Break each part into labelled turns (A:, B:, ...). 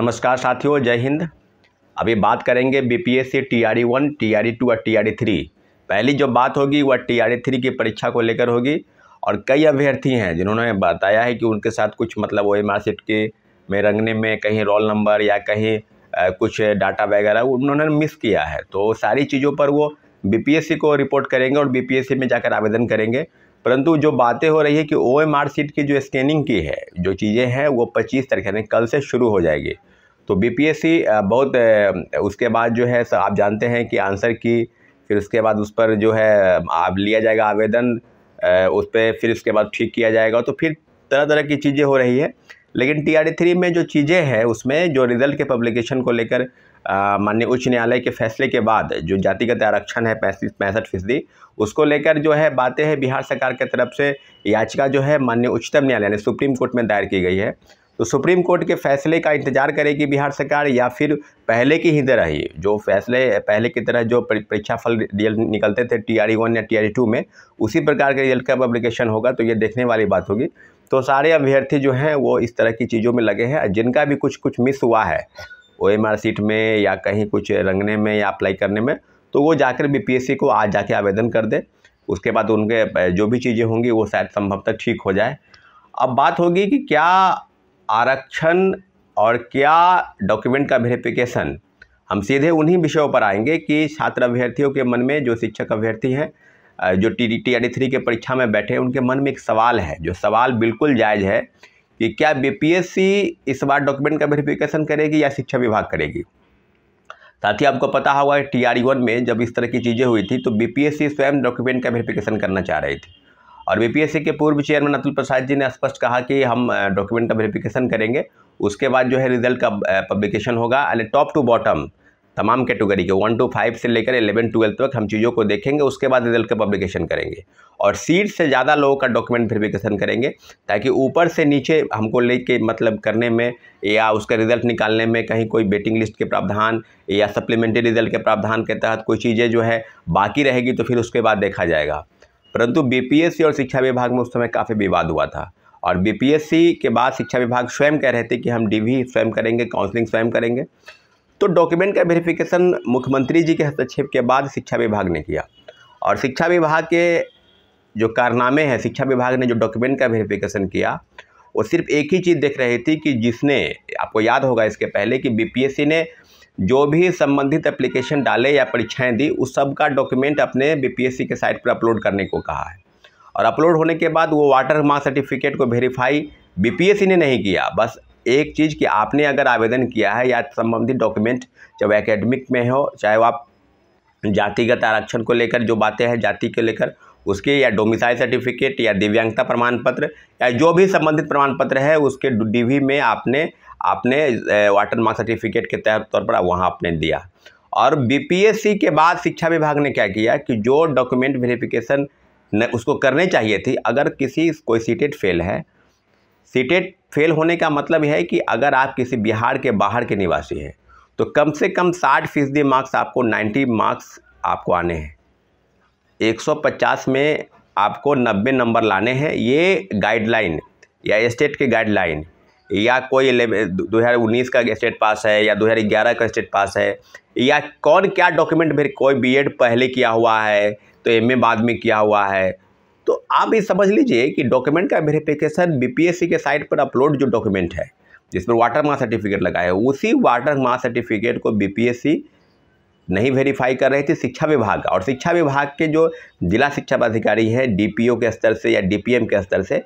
A: नमस्कार साथियों जय हिंद अभी बात करेंगे BPSC TRE one TRE two और टीआरई थ्री e पहली जो बात होगी वह टीआरई थ्री e की परीक्षा को लेकर होगी और कई अभ्यर्थी हैं जिन्होंने बताया है कि उनके साथ कुछ मतलब ओ एम सीट के में रंगने में कहीं रोल नंबर या कहीं आ, कुछ डाटा वगैरह उन्होंने मिस किया है तो सारी चीज़ों पर वो बी को रिपोर्ट करेंगे और बी में जाकर आवेदन करेंगे परंतु जो बातें हो रही है कि ओ एम आर सीट की जो स्कैनिंग की है जो चीज़ें हैं वो पच्चीस तारीख यानी कल से शुरू हो जाएगी तो बीपीएससी बहुत उसके बाद जो है आप जानते हैं कि आंसर की फिर उसके बाद उस पर जो है आप लिया जाएगा आवेदन उस पर फिर उसके बाद ठीक किया जाएगा तो फिर तरह तरह की चीज़ें हो रही है लेकिन टी आर थ्री में जो चीज़ें हैं उसमें जो रिज़ल्ट के पब्लिकेशन को लेकर माननीय उच्च न्यायालय के फैसले के बाद जो जातिगत आरक्षण है पैंतीस पैंसठ फीसदी उसको लेकर जो है बातें हैं बिहार सरकार के तरफ से याचिका जो है माननीय उच्चतम न्यायालय यानी सुप्रीम कोर्ट में दायर की गई है तो सुप्रीम कोर्ट के फैसले का इंतजार करेगी बिहार सरकार या फिर पहले की ही तरह ही जो फैसले पहले की तरह जो परीक्षा फल रिजल्ट निकलते थे टी आर वन या टी आर टू में उसी प्रकार के रिजल्ट का पब्लिकेशन होगा तो ये देखने वाली बात होगी तो सारे अभ्यर्थी जो हैं वो इस तरह की चीज़ों में लगे हैं जिनका भी कुछ कुछ मिस हुआ है ओ सीट में या कहीं कुछ रंगने में या अप्लाई करने में तो वो जाकर बीपीएससी को आज जाके आवेदन कर दे उसके बाद उनके जो भी चीज़ें होंगी वो शायद संभवतः ठीक हो जाए अब बात होगी कि क्या आरक्षण और क्या डॉक्यूमेंट का वेरिफिकेशन हम सीधे उन्हीं विषयों पर आएंगे कि छात्र अभ्यर्थियों के मन में जो शिक्षक अभ्यर्थी हैं जो टी टी टी थ्री के परीक्षा में बैठे उनके मन में एक सवाल है जो सवाल बिल्कुल जायज़ है कि क्या बीपीएससी इस बार डॉक्यूमेंट का वेरिफिकेशन करेगी या शिक्षा विभाग करेगी साथ ही आपको पता होगा टी आर वन में जब इस तरह की चीज़ें हुई थी तो बीपीएससी स्वयं डॉक्यूमेंट का वेरिफिकेशन करना चाह रही थी और बीपीएससी के पूर्व चेयरमैन अतुल प्रसाद जी ने स्पष्ट कहा कि हम डॉक्यूमेंट का वेरिफिकेशन करेंगे उसके बाद जो है रिजल्ट का पब्लिकेशन होगा यानी टॉप टू बॉटम तमाम कैटेगरी के वन टू फाइव से लेकर एलेवन ट्वेल्थ तक हम चीज़ों को देखेंगे उसके बाद रिजल्ट का पब्लिकेशन करेंगे और सीट से ज़्यादा लोगों का डॉक्यूमेंट वेरिफिकेशन करेंगे ताकि ऊपर से नीचे हमको लेके मतलब करने में या उसका रिजल्ट निकालने में कहीं कोई वेटिंग लिस्ट के प्रावधान या सप्लीमेंट्री रिजल्ट के प्रावधान के तहत कोई चीज़ें जो है बाकी रहेगी तो फिर उसके बाद देखा जाएगा परंतु बी और शिक्षा विभाग में उस समय काफ़ी विवाद हुआ था और बी के बाद शिक्षा विभाग स्वयं कह रहे थे कि हम डी स्वयं करेंगे काउंसलिंग स्वयं करेंगे तो डॉक्यूमेंट का वेरिफिकेशन मुख्यमंत्री जी के हस्तक्षेप के बाद शिक्षा विभाग ने किया और शिक्षा विभाग के जो कारनामे हैं शिक्षा विभाग ने जो डॉक्यूमेंट का वेरिफिकेशन किया वो सिर्फ एक ही चीज़ देख रही थी कि जिसने आपको याद होगा इसके पहले कि बीपीएससी ने जो भी संबंधित एप्लीकेशन डाले या परीक्षाएं दी उस सब का डॉक्यूमेंट अपने बीपीएससी के साइट पर अपलोड करने को कहा है और अपलोड होने के बाद वो वाटर मार्क सर्टिफिकेट को वेरीफाई बी ने नहीं किया बस एक चीज़ कि आपने अगर आवेदन किया है या संबंधित डॉक्यूमेंट जब एकेडमिक में हो चाहे वो आप जातिगत आरक्षण को लेकर जो बातें हैं जाति को लेकर उसके या डोमिसाइल सर्टिफिकेट या दिव्यांगता प्रमाण पत्र या जो भी संबंधित प्रमाण पत्र है उसके डीवी में आपने आपने वाटर मार्क सर्टिफिकेट के तहत तौर पर वहाँ आपने दिया और बीपीएससी के बाद शिक्षा विभाग ने क्या किया कि जो डॉक्यूमेंट वेरिफिकेशन उसको करने चाहिए थी अगर किसी कोई सीटेड फेल e है सीटेट फेल होने का मतलब है कि अगर आप किसी बिहार के बाहर के निवासी हैं तो कम से कम साठ फीसदी मार्क्स आपको नाइन्टी मार्क्स आपको आने हैं 150 में आपको 90 नंबर लाने हैं ये गाइडलाइन या स्टेट के गाइडलाइन या कोई दो हज़ार उन्नीस का स्टेट पास है या दो हज़ार ग्यारह का स्टेट पास है या कौन क्या डॉक्यूमेंट फिर कोई बीएड पहले किया हुआ है तो एमए बाद में किया हुआ है तो आप ये समझ लीजिए कि डॉक्यूमेंट का वेरिफिकेशन बीपीएससी के साइट पर अपलोड जो डॉक्यूमेंट है जिस पर वाटर मार्क सर्टिफिकेट लगाया है उसी वाटर मार्क सर्टिफिकेट को बीपीएससी नहीं वेरीफाई कर रहे थे शिक्षा विभाग और शिक्षा विभाग के जो जिला शिक्षा अधिकारी हैं डीपीओ के स्तर से या डीपीएम के स्तर से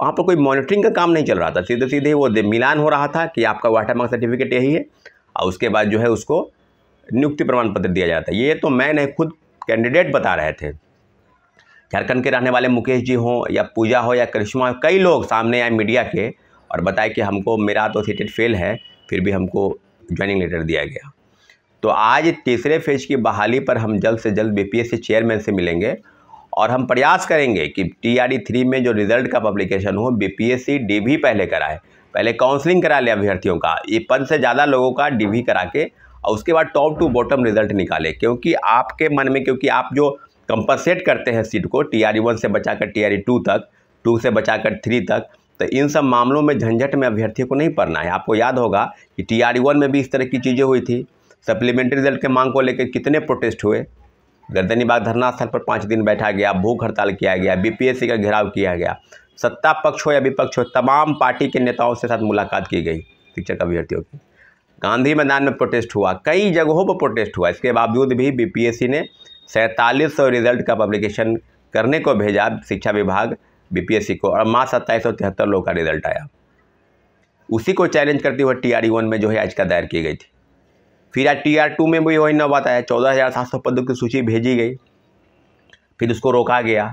A: वहाँ पर कोई मॉनिटरिंग का काम नहीं चल रहा था सीधे सीधे वो मिलान हो रहा था कि आपका वाटर मार्क सर्टिफिकेट यही है और उसके बाद जो है उसको नियुक्ति प्रमाण पत्र दिया जाता है ये तो मैं नहीं खुद कैंडिडेट बता रहे थे झारखंड के रहने वाले मुकेश जी हों या पूजा हो या करिश्मा हो कई लोग सामने आए मीडिया के और बताए कि हमको मेरा तो सीटेट फेल है फिर भी हमको ज्वाइनिंग लेटर दिया गया तो आज तीसरे फेज की बहाली पर हम जल्द से जल्द बीपीएससी चेयरमैन से मिलेंगे और हम प्रयास करेंगे कि टी डी थ्री में जो रिजल्ट का पब्लिकेशन हो बी डी भी पहले कराए पहले काउंसलिंग करा ले अभ्यर्थियों का ये पद से ज़्यादा लोगों का भी करा के और उसके बाद टॉप टू बॉटम रिजल्ट निकाले क्योंकि आपके मन में क्योंकि आप जो कंपनसेट करते हैं सीट को टी आर वन से बचाकर टी आर टू तक टू से बचाकर थ्री तक तो इन सब मामलों में झंझट में अभ्यर्थियों को नहीं पड़ना है आपको याद होगा कि टी आर वन में भी इस तरह की चीज़ें हुई थी सप्लीमेंट्री रिजल्ट के मांग को लेकर कितने प्रोटेस्ट हुए गर्दनीबाग धरना स्थल पर पाँच दिन बैठा गया भूख हड़ताल किया गया बीपीएससी का घेराव किया गया सत्ता पक्ष हो या विपक्ष हो तमाम पार्टी के नेताओं से साथ मुलाकात की गई शिक्षक अभ्यर्थियों की गांधी मैदान में प्रोटेस्ट हुआ कई जगहों पर प्रोटेस्ट हुआ इसके बावजूद भी बीपीएससी ने सैंतालीस सौ रिजल्ट का पब्लिकेशन करने को भेजा शिक्षा विभाग बीपीएससी को और माँ सत्ताईस सौ तिहत्तर लोगों का रिजल्ट आया उसी को चैलेंज करते हुए टी आर वन में जो है याचिका दायर की गई थी फिर आज टी आर टू में भी वही नौबत आया चौदह हज़ार सात सौ पदों की सूची भेजी गई फिर उसको रोका गया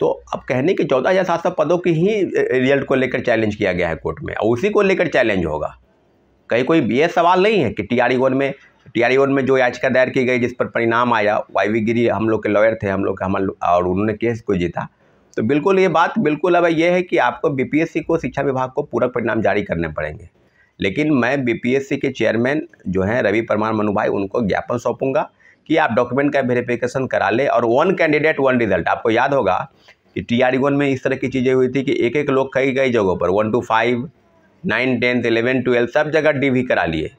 A: तो अब कहने की चौदह हज़ार सात सौ पदों की ही रिजल्ट को लेकर चैलेंज किया गया है कोर्ट में और उसी को लेकर चैलेंज होगा कहीं कोई ये सवाल नहीं है कि टी आर e वन में टीआरई वन में जो याचिका दायर की गई जिस पर परिणाम आया वाई गिरी हम लोग के लॉयर थे हम लोग का हम और उन्होंने केस को जीता तो बिल्कुल ये बात बिल्कुल अब ये है कि आपको बीपीएससी को शिक्षा विभाग को पूरक परिणाम जारी करने पड़ेंगे लेकिन मैं बीपीएससी के चेयरमैन जो हैं रवि परमार मनु भाई उनको ज्ञापन सौंपूंगा कि आप डॉक्यूमेंट का वेरिफिकेशन करा ले और वन कैंडिडेट वन रिजल्ट आपको याद होगा कि टी आर में इस तरह की चीज़ें हुई थी कि एक एक लोग कई कई जगहों पर one two five nine tenth eleven twelfth सब जगह डी करा लिए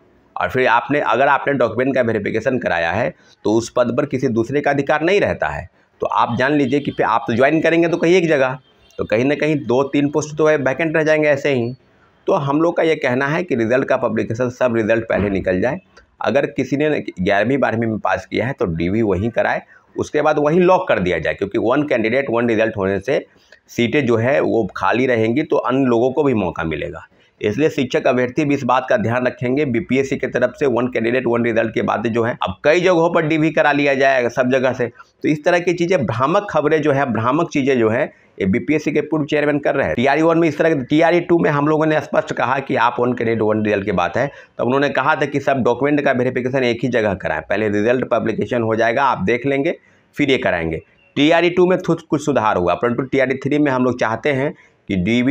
A: और फिर आपने अगर आपने डॉक्यूमेंट का वेरिफिकेशन कराया है तो उस पद पर किसी दूसरे का अधिकार नहीं रहता है तो आप जान लीजिए कि फिर आप ज्वाइन तो करेंगे तो कहीं एक जगह तो कहीं ना कहीं दो तीन पोस्ट तो वैकेंट रह जाएंगे ऐसे ही तो हम लोग का ये कहना है कि रिज़ल्ट का पब्लिकेशन सब रिज़ल्ट पहले निकल जाए अगर किसी ने ग्यारहवीं बारहवीं में पास किया है तो डीवी वहीं कराए उसके बाद वहीं लॉक कर दिया जाए क्योंकि वन कैंडिडेट वन रिज़ल्ट होने से सीटें जो है वो खाली रहेंगी तो अन्य लोगों को भी मौका मिलेगा इसलिए शिक्षक अभ्यर्थी भी इस बात का ध्यान रखेंगे बीपीएससी की तरफ से वन कैंडिडेट वन रिजल्ट के बाद जो है अब कई जगहों पर डी करा लिया जाएगा सब जगह से तो इस तरह की चीज़ें भ्रामक खबरें जो है भ्रामक चीज़ें जो है ये बीपीएससी के पूर्व चेयरमैन कर रहे हैं टीआरई वन e में इस तरह टीआरई टू e में हम लोगों ने स्पष्ट कहा कि आप वन कैंडिडेट वन रिजल्ट की बात है तो उन्होंने कहा था कि सब डॉक्यूमेंट का वेरिफिकेशन एक ही जगह कराएं पहले रिजल्ट पब्लिकेशन हो जाएगा आप देख लेंगे फिर ये कराएंगे टी आर ई टू में कुछ सुधार हुआ परंतु टी आर ई थ्री में हम लोग चाहते हैं कि डी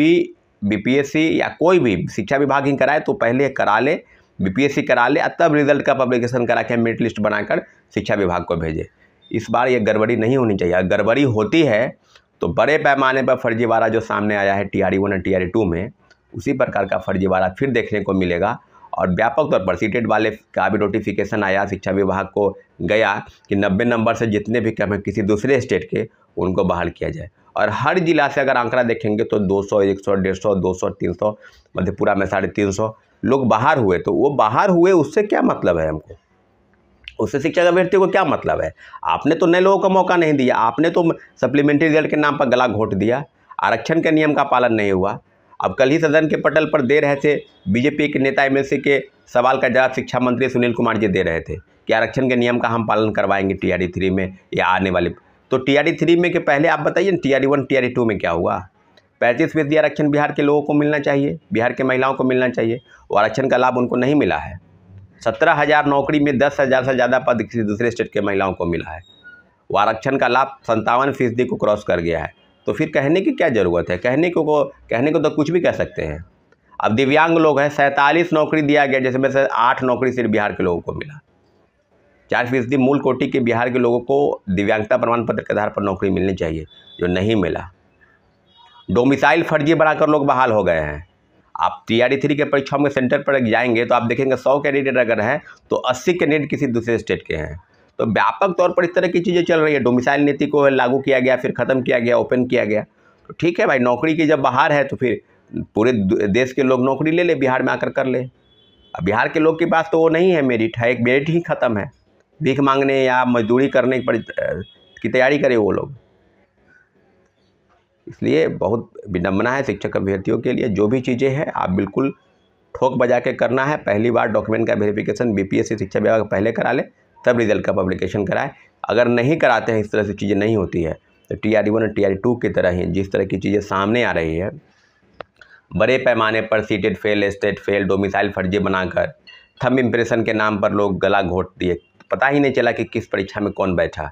A: बीपीएससी या कोई भी शिक्षा विभाग ही कराए तो पहले करा ले बीपीएससी करा ले और तब रिजल्ट का पब्लिकेशन करा के मेरिट लिस्ट बनाकर शिक्षा विभाग को भेजे इस बार ये गड़बड़ी नहीं होनी चाहिए गड़बड़ी होती है तो बड़े पैमाने पर फर्जीवाड़ा जो सामने आया है टी आर वन और टी आर टू में उसी प्रकार का फर्जीवाड़ा फिर देखने को मिलेगा और व्यापक तौर पर सीटेट वाले का भी नोटिफिकेशन आया शिक्षा विभाग को गया कि नब्बे नंबर से जितने भी कम हैं किसी दूसरे स्टेट के उनको बहाल किया जाए और हर जिला से अगर आंकड़ा देखेंगे तो 200, 100, 150, 200, सौ मधेपुरा में साढ़े तीन सौ लोग बाहर हुए तो वो बाहर हुए उससे क्या मतलब है हमको उससे शिक्षा अभ्यर्थियों को क्या मतलब है आपने तो नए लोगों को मौका नहीं दिया आपने तो सप्लीमेंट्री रिजल्ट के नाम पर गला घोट दिया आरक्षण के नियम का पालन नहीं हुआ अब कल ही सदन के पटल पर दे रहे थे बीजेपी के नेता एम के सवाल का जवाब शिक्षा मंत्री सुनील कुमार जी दे रहे थे कि आरक्षण के नियम का हम पालन करवाएंगे टी थ्री में या आने वाले तो टी आर थ्री में के पहले आप बताइए T R one T R two में क्या हुआ पैंतीस फीसदी आरक्षण बिहार के लोगों को मिलना चाहिए बिहार के महिलाओं को मिलना चाहिए वो आरक्षण का लाभ उनको नहीं मिला है सत्रह हज़ार नौकरी में दस हज़ार से ज़्यादा पद किसी दूसरे स्टेट के महिलाओं को मिला है वो आरक्षण का लाभ संतावन फीसदी को क्रॉस कर गया है तो फिर कहने की क्या ज़रूरत है कहने को, को कहने को तो कुछ भी कह सकते हैं अब दिव्यांग लोग हैं सैंतालीस नौकरी दिया गया जिसमें से आठ नौकरी सिर्फ बिहार के लोगों को मिला चार फीसदी मूल कोटि के बिहार के लोगों को दिव्यांगता प्रमाण पत्र के आधार पर नौकरी मिलनी चाहिए जो नहीं मिला डोमिसाइल फर्जी बनाकर लोग बहाल हो गए हैं आप टी आर थ्री के परीक्षाओं में सेंटर पर जाएंगे तो आप देखेंगे सौ कैंडिडेट अगर हैं तो अस्सी कैंडिडेट किसी दूसरे स्टेट के हैं तो व्यापक तौर पर इस तरह की चीज़ें चल रही है डोमिसाइल नीति को लागू किया गया फिर ख़त्म किया गया ओपन किया गया तो ठीक है भाई नौकरी की जब बाहर है तो फिर पूरे देश के लोग नौकरी ले ले बिहार में आकर कर ले बिहार के लोग के पास तो वो नहीं है मेरिट है एक मेरिट ही ख़त्म है भीख मांगने या मजदूरी करने की तैयारी करें वो लोग इसलिए बहुत विडम्बना है शिक्षक अभ्यर्थियों के लिए जो भी चीज़ें हैं आप बिल्कुल ठोक बजा के करना है पहली बार डॉक्यूमेंट का वेरिफिकेशन बीपीएससी शिक्षा विभाग पहले करा ले तब रिजल्ट का पब्लिकेशन कराए अगर नहीं कराते हैं इस तरह से चीज़ें नहीं होती है तो टी आर वन और टी आर टू की तरह ही जिस तरह की चीज़ें सामने आ रही है बड़े पैमाने पर CTET fail STET fail domicile फर्जी बनाकर थम इम्प्रेशन के नाम पर लोग गला घोट दिए पता ही नहीं चला कि किस परीक्षा में कौन बैठा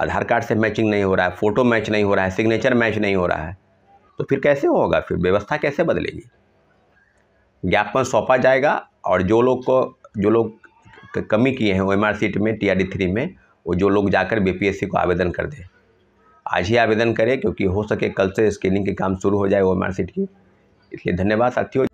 A: आधार कार्ड से मैचिंग नहीं हो रहा है फ़ोटो मैच नहीं हो रहा है सिग्नेचर मैच नहीं हो रहा है तो फिर कैसे होगा फिर व्यवस्था कैसे बदलेगी ज्ञापन सौंपा जाएगा और जो लोग को जो लोग कमी किए हैं ओ एम आर सीट में टी आर डी थ्री में वो जो लोग जाकर बी पी एस सी को आवेदन कर दें आज ही आवेदन करें क्योंकि हो सके कल से स्क्रीनिंग के काम शुरू हो जाए ओ एम आर सीट की इसलिए धन्यवाद साथियों